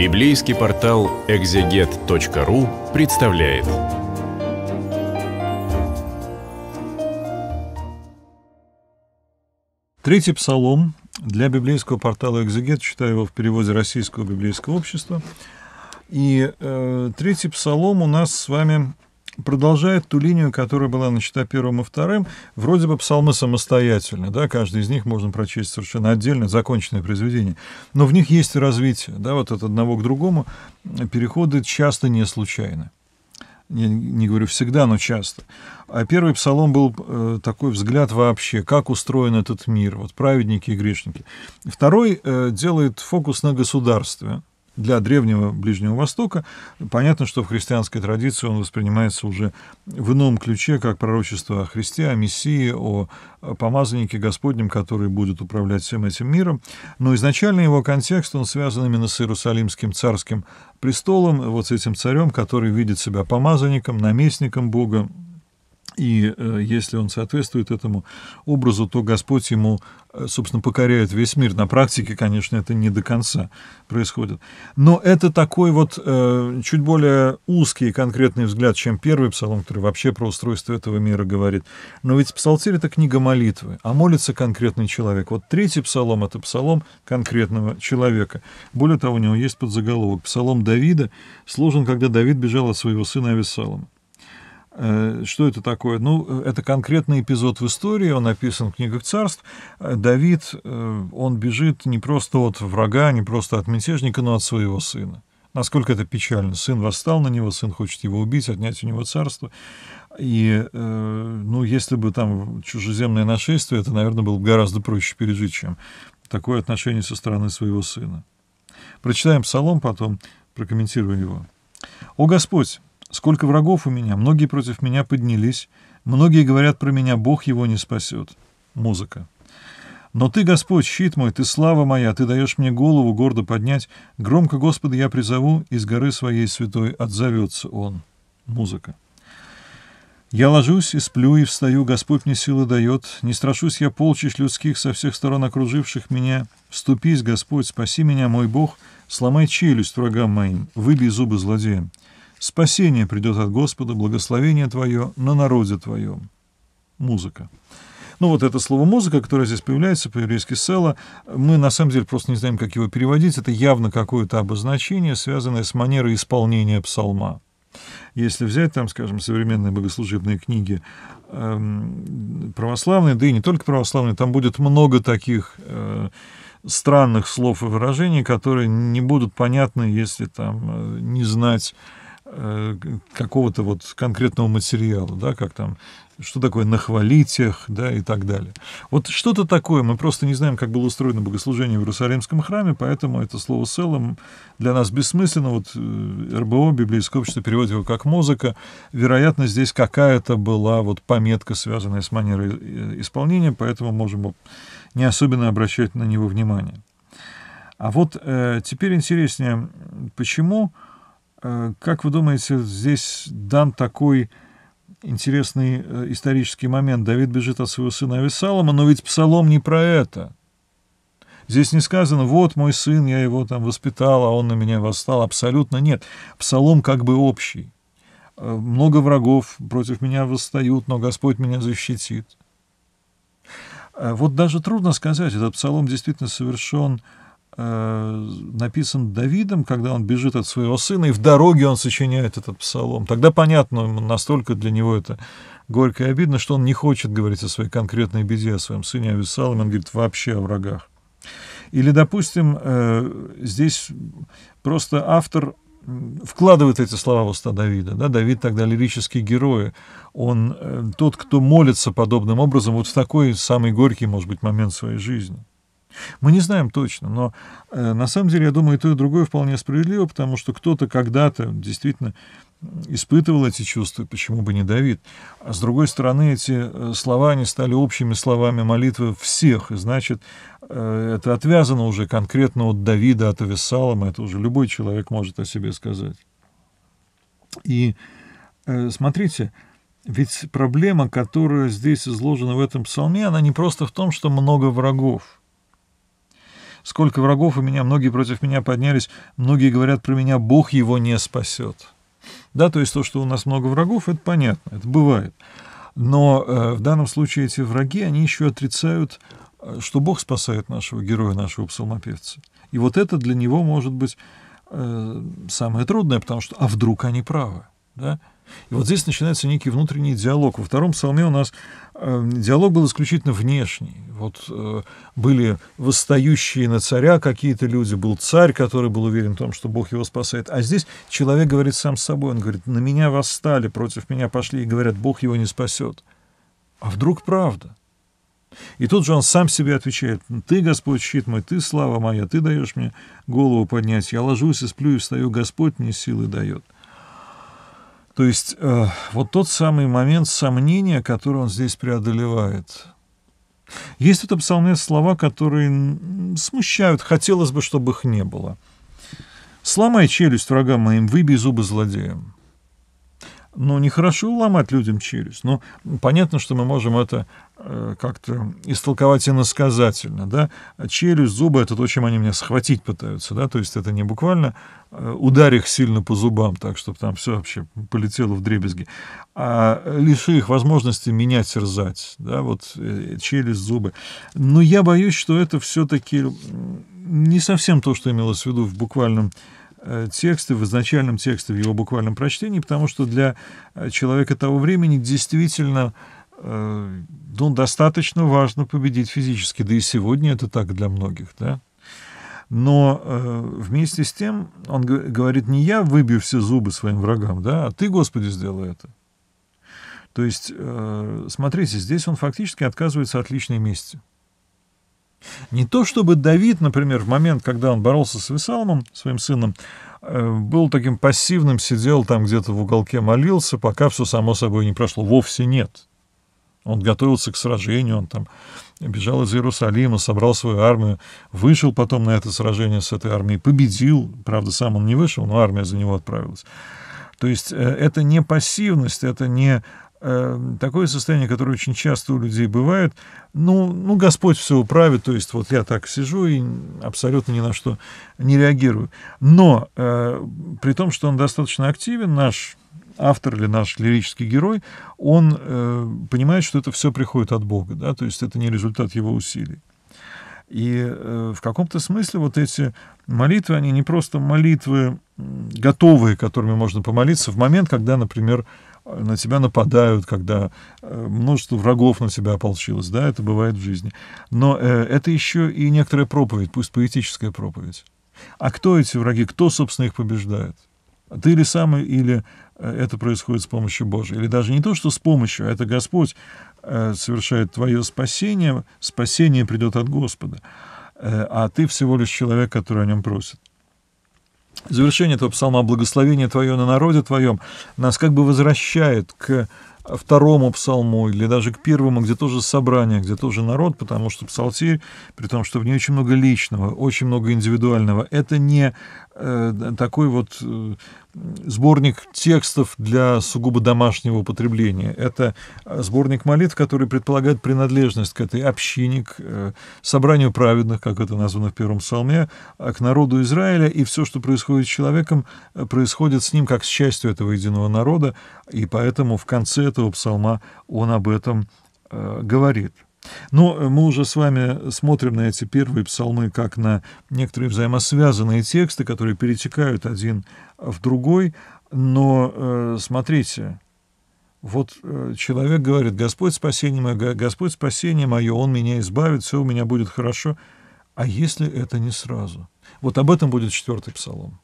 Библейский портал экзегет.ру представляет. Третий псалом для библейского портала «Экзегет», читаю его в переводе Российского библейского общества. И э, третий псалом у нас с вами продолжает ту линию, которая была начата первым и вторым. Вроде бы псалмы самостоятельны, да, каждый из них можно прочесть совершенно отдельно, законченное произведение. Но в них есть развитие, да, вот от одного к другому. Переходы часто не случайны. Не не говорю всегда, но часто. А первый псалом был э, такой взгляд вообще, как устроен этот мир, вот праведники и грешники. Второй э, делает фокус на государстве, для древнего Ближнего Востока. Понятно, что в христианской традиции он воспринимается уже в ином ключе, как пророчество о Христе, о Мессии, о помазаннике Господнем, который будет управлять всем этим миром. Но изначально его контекст, он связан именно с Иерусалимским царским престолом, вот с этим царем, который видит себя помазанником, наместником Бога, и э, если он соответствует этому образу, то Господь ему, э, собственно, покоряет весь мир. На практике, конечно, это не до конца происходит. Но это такой вот э, чуть более узкий и конкретный взгляд, чем первый псалом, который вообще про устройство этого мира говорит. Но ведь псалтирь — это книга молитвы, а молится конкретный человек. Вот третий псалом — это псалом конкретного человека. Более того, у него есть подзаголовок «Псалом Давида сложен, когда Давид бежал от своего сына Авессалома». Э, что это такое? Ну, э, это конкретный эпизод в истории, он описан в книгах царств. Э, Давид, он бежит не просто от врага, не просто от мятежника, но от своего сына. Насколько это печально. Сын восстал на него, сын хочет его убить, отнять у него царство. И, ну, если бы там чужеземное нашествие, это, наверное, было бы гораздо проще пережить, чем такое отношение со стороны своего сына. Прочитаем псалом, потом прокомментирую его. «О Господь, Сколько врагов у меня, многие против меня поднялись, многие говорят про меня, Бог его не спасет. Музыка. Но ты, Господь, щит мой, ты слава моя, ты даешь мне голову гордо поднять. Громко Господа я призову, из горы своей святой отзовется он. Музыка. Я ложусь и сплю, и встаю, Господь мне силы дает. Не страшусь я полчищ людских, со всех сторон окруживших меня. Вступись, Господь, спаси меня, мой Бог, сломай челюсть врагам моим, выбей зубы злодеям. Спасение придет от Господа, благословение Твое на народе Твоем. Музыка. Ну вот это слово «музыка», которое здесь появляется по-еврейски «села», мы на самом деле просто не знаем, как его переводить. Это явно какое-то обозначение, связанное с манерой исполнения псалма. Если взять там, скажем, современные богослужебные книги э, православные, да и не только православные, там будет много таких э, странных слов и выражений, которые не будут понятны, если там э, не знать Э, какого-то вот конкретного материала, да, как там, что такое нахвалить их, да, и так далее. Вот что-то такое, мы просто не знаем, как было устроено богослужение в Иерусалимском храме, поэтому это слово целом для нас бессмысленно, вот э, РБО, Библейское общество переводит его как музыка, вероятно, здесь какая-то была вот пометка, связанная с манерой э, исполнения, поэтому можем не особенно обращать на него внимание. А вот э, теперь интереснее, Почему Э, как вы думаете, здесь дан такой интересный э, исторический момент. Давид бежит от своего сына Авесалома, но ведь псалом не про это. Здесь не сказано, вот мой сын, я его там воспитал, а он на меня восстал. Абсолютно нет. Псалом как бы общий. Э, много врагов против меня восстают, но Господь меня защитит. Вот даже трудно сказать, этот псалом действительно совершен Э, написан Давидом, когда он бежит от своего сына, и в дороге он сочиняет этот псалом. Тогда понятно, настолько для него это горько и обидно, что он не хочет говорить о своей конкретной беде, о своем сыне Авесалом, он говорит вообще о врагах. Или, допустим, э, здесь просто автор вкладывает эти слова в уста Давида. Да? Давид тогда лирический герой. Он э, тот, кто молится подобным образом вот в такой самый горький, может быть, момент своей жизни. Мы не знаем точно, но э, на самом деле, я думаю, и то, и другое вполне справедливо, потому что кто-то когда-то действительно испытывал эти чувства, почему бы не Давид. А с другой стороны, эти э, слова, они стали общими словами молитвы всех, и значит, э, это отвязано уже конкретно от Давида, от Авессалома, это уже любой человек может о себе сказать. И э, смотрите, ведь проблема, которая здесь изложена в этом псалме, она не просто в том, что много врагов – Сколько врагов у меня, многие против меня поднялись, многие говорят про меня, Бог его не спасет. Да, то есть то, что у нас много врагов, это понятно, это бывает. Но э, в данном случае эти враги, они еще отрицают, э, что Бог спасает нашего героя, нашего псалмопевца. И вот это для него может быть э, самое трудное, потому что, а вдруг они правы, да? И вот здесь начинается некий внутренний диалог. Во втором псалме у нас э, диалог был исключительно внешний. Вот э, были восстающие на царя какие-то люди, был царь, который был уверен в том, что Бог его спасает. А здесь человек говорит сам с собой, он говорит, на меня восстали, против меня пошли и говорят, Бог его не спасет. А вдруг правда? И тут же он сам себе отвечает, «Ты, Господь, щит мой, Ты, слава моя, Ты даешь мне голову поднять, я ложусь и сплю и встаю, Господь мне силы дает». То есть э, вот тот самый момент сомнения, который он здесь преодолевает. Есть в этом псалме слова, которые смущают, хотелось бы, чтобы их не было. «Сломай челюсть врагам моим, выбей зубы злодеям» ну, нехорошо ломать людям челюсть. Ну, понятно, что мы можем это э, как-то истолковать иносказательно, да. Челюсть, зубы — это то, чем они меня схватить пытаются, да, то есть это не буквально э, ударь их сильно по зубам, так, чтобы там все вообще полетело в дребезги, а лиши их возможности меня терзать, да, вот э, челюсть, зубы. Но я боюсь, что это все-таки не совсем то, что имелось в виду в буквальном Э, тексты в изначальном тексте, в его буквальном прочтении, потому что для э, человека того времени действительно э, ну, достаточно важно победить физически, да и сегодня это так для многих, да. Но э, вместе с тем он говорит, не я выбью все зубы своим врагам, да, а ты, Господи, сделай это. То есть, э, смотрите, здесь он фактически отказывается от личной мести. Не то чтобы Давид, например, в момент, когда он боролся с Весалмом, своим сыном, э, был таким пассивным, сидел там где-то в уголке, молился, пока все само собой не прошло. Вовсе нет. Он готовился к сражению, он там бежал из Иерусалима, собрал свою армию, вышел потом на это сражение с этой армией, победил. Правда, сам он не вышел, но армия за него отправилась. То есть э, это не пассивность, это не Эм, такое состояние, которое очень часто у людей бывает. Ну, ну, Господь все управит, то есть вот я так сижу и абсолютно ни на что не реагирую. Но э, при том, что он достаточно активен, наш автор или наш лирический герой, он э, понимает, что это все приходит от Бога, да, то есть это не результат его усилий. И э, в каком-то смысле вот эти молитвы, они не просто молитвы готовые, которыми можно помолиться в момент, когда, например, на тебя нападают, когда э, множество врагов на тебя ополчилось, да, это бывает в жизни. Но э, это еще и некоторая проповедь, пусть поэтическая проповедь. А кто эти враги, кто, собственно, их побеждает? Ты или сам, или э, это происходит с помощью Божьей, Или даже не то, что с помощью, а это Господь совершает твое спасение, спасение придет от Господа, а ты всего лишь человек, который о нем просит завершение этого псалма «А «Благословение Твое на народе Твоем» нас как бы возвращает к второму псалму или даже к первому, где тоже собрание, где тоже народ, потому что псалтирь, при том, что в ней очень много личного, очень много индивидуального, это не Э, такой вот э, сборник текстов для сугубо домашнего употребления. Это э, сборник молитв, который предполагает принадлежность к этой общине, к собранию праведных, как это названо в первом псалме, а к народу Израиля, и все, что происходит с человеком, происходит с ним как с частью этого единого народа, и поэтому в конце этого псалма он об этом говорит. Но ну, мы уже с вами смотрим на эти первые псалмы как на некоторые взаимосвязанные тексты, которые перетекают один в другой. Но э, смотрите, вот э, человек говорит, Господь спасение мое, Господь спасение мое, Он меня избавит, все у меня будет хорошо. А если это не сразу? Вот об этом будет четвертый псалом.